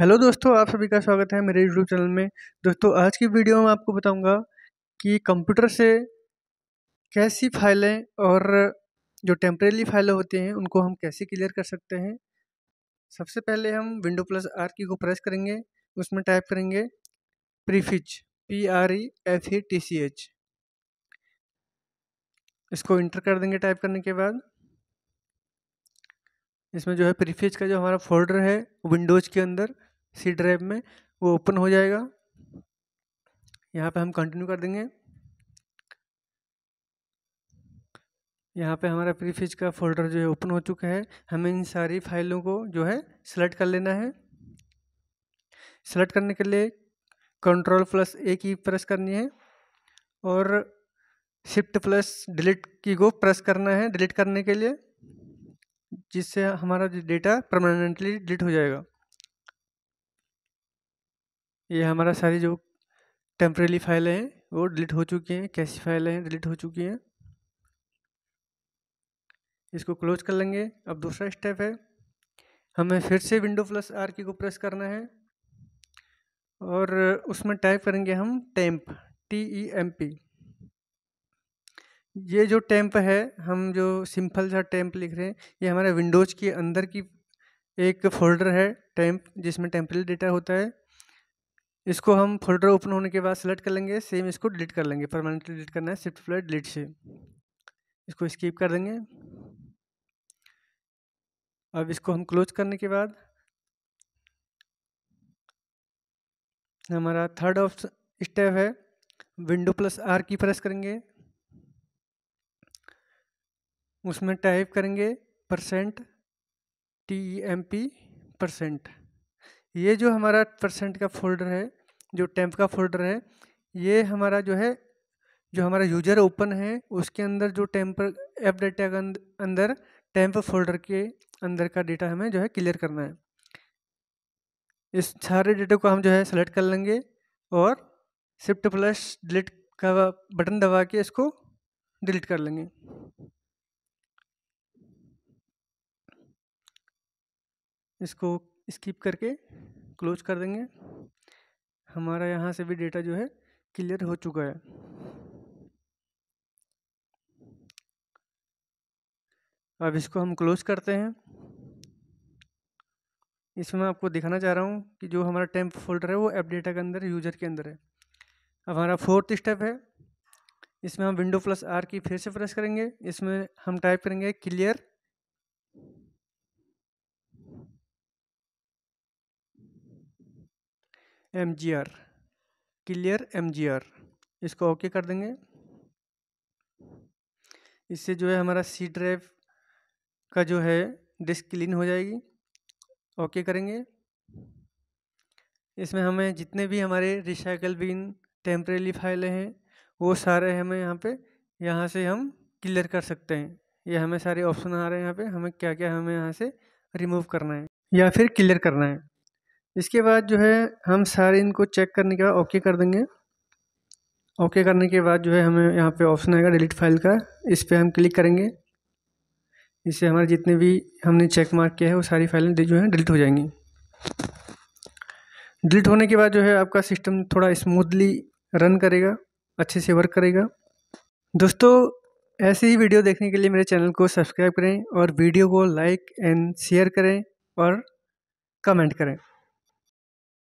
hello दोस्तों आप सभी का स्वागत है मेरे यूट्यूब चैनल में दोस्तों आज की वीडियो में आपको बताऊंगा कि कंप्यूटर से कैसी फाइलें और जो टेम्परेली फाइलें होती हैं उनको हम कैसे क्लियर कर सकते हैं सबसे पहले हम विंडो प्लस आर की को प्रेस करेंगे उसमें टाइप करेंगे prefetch P R E F E T C H इसको इंटर कर देंगे टाइप करने के बाद इसमें जो है प्रीफिच का जो हमारा फोल्डर है विंडोज़ के अंदर सी ड्राइव में वो ओपन हो जाएगा यहाँ पे हम कंटिन्यू कर देंगे यहाँ पे हमारा प्रीफिज का फोल्डर जो है ओपन हो चुका है हमें इन सारी फाइलों को जो है सेलेक्ट कर लेना है सेलेक्ट करने के लिए कंट्रोल प्लस ए की प्रेस करनी है और शिफ्ट प्लस डिलीट की को प्रेस करना है डिलीट करने के लिए जिससे हमारा डेटा परमानेंटली डिलीट हो जाएगा ये हमारा सारी जो टेम्प्रेरी फाइलें हैं वो डिलीट हो चुकी हैं कैसी फाइलें हैं डिलीट हो चुकी हैं इसको क्लोज कर लेंगे अब दूसरा स्टेप है हमें फिर से विंडो प्लस आर की को प्रेस करना है और उसमें टाइप करेंगे हम temp T E M P ये जो टैम्प है हम जो सिंपल सा टैम्प लिख रहे हैं ये हमारे विंडोज़ के अंदर की एक फोल्डर है टैम्प जिसमें टेम्परेरी डेटा होता है इसको हम फोल्डर ओपन होने के बाद सेलेक्ट कर लेंगे सेम इसको डिलीट कर लेंगे परमानेंटली डिलीट करना है शिफ्ट फ्लैट डिलीट से इसको स्कीप कर देंगे अब इसको हम क्लोज करने के बाद हमारा थर्ड ऑप्शन स्टेप है window plus R key press करेंगे उसमें टाइप करेंगे percent T M P percent ये जो हमारा परसेंट का फोल्डर है जो टेम्प का फोल्डर है ये हमारा जो है जो हमारा यूजर ओपन है उसके अंदर जो टेम्पर एप डाटा के अंदर टेम्प फोल्डर के अंदर का डेटा हमें जो है क्लियर करना है इस सारे डेटा को हम जो है सेलेक्ट कर लेंगे और शिफ्ट प्लस डिलीट का बटन दबा के इसको डिलीट कर लेंगे इसको स्किप करके क्लोज कर देंगे हमारा यहाँ से भी डेटा जो है क्लियर हो चुका है अब इसको हम क्लोज करते हैं इसमें मैं आपको दिखाना चाह रहा हूँ कि जो हमारा टेम्प फोल्डर है वो एप डेटा के अंदर यूजर के अंदर है अब हमारा फोर्थ स्टेप है इसमें हम विंडो प्लस आर की फिर से प्रेस करेंगे इसमें हम टाइप करेंगे clear M G R clear M G R इसको ओके कर देंगे इससे जो है हमारा सी ड्राइव का जो है डिस्क क्लीन हो जाएगी ओके करेंगे इसमें हमें जितने भी हमारे रिसाइकल बिन टेम्परेली फाइलें हैं वो सारे हमें यहाँ पे यहाँ से हम क्लियर कर सकते हैं ये हमें सारे ऑप्शन आ रहे हैं यहाँ पे हमें क्या क्या हमें यहाँ से रिमूव करना है या फिर क्लियर करना है इसके बाद जो है हम सारे इनको चेक करने के बाद ओके कर देंगे ओके करने के बाद जो है हमें यहाँ पे ऑप्शन आएगा डिलीट फाइल का इस पर हम क्लिक करेंगे इससे हमारे जितने भी हमने चेक मार्क किया है वो सारी फाइलें जो है डिलीट हो जाएंगी डिलीट होने के बाद जो है आपका सिस्टम थोड़ा स्मूथली रन करेगा अच्छे से वर्क करेगा दोस्तों ऐसे ही वीडियो देखने के लिए मेरे चैनल को सब्सक्राइब करें और वीडियो को लाइक एंड शेयर करें और कमेंट करें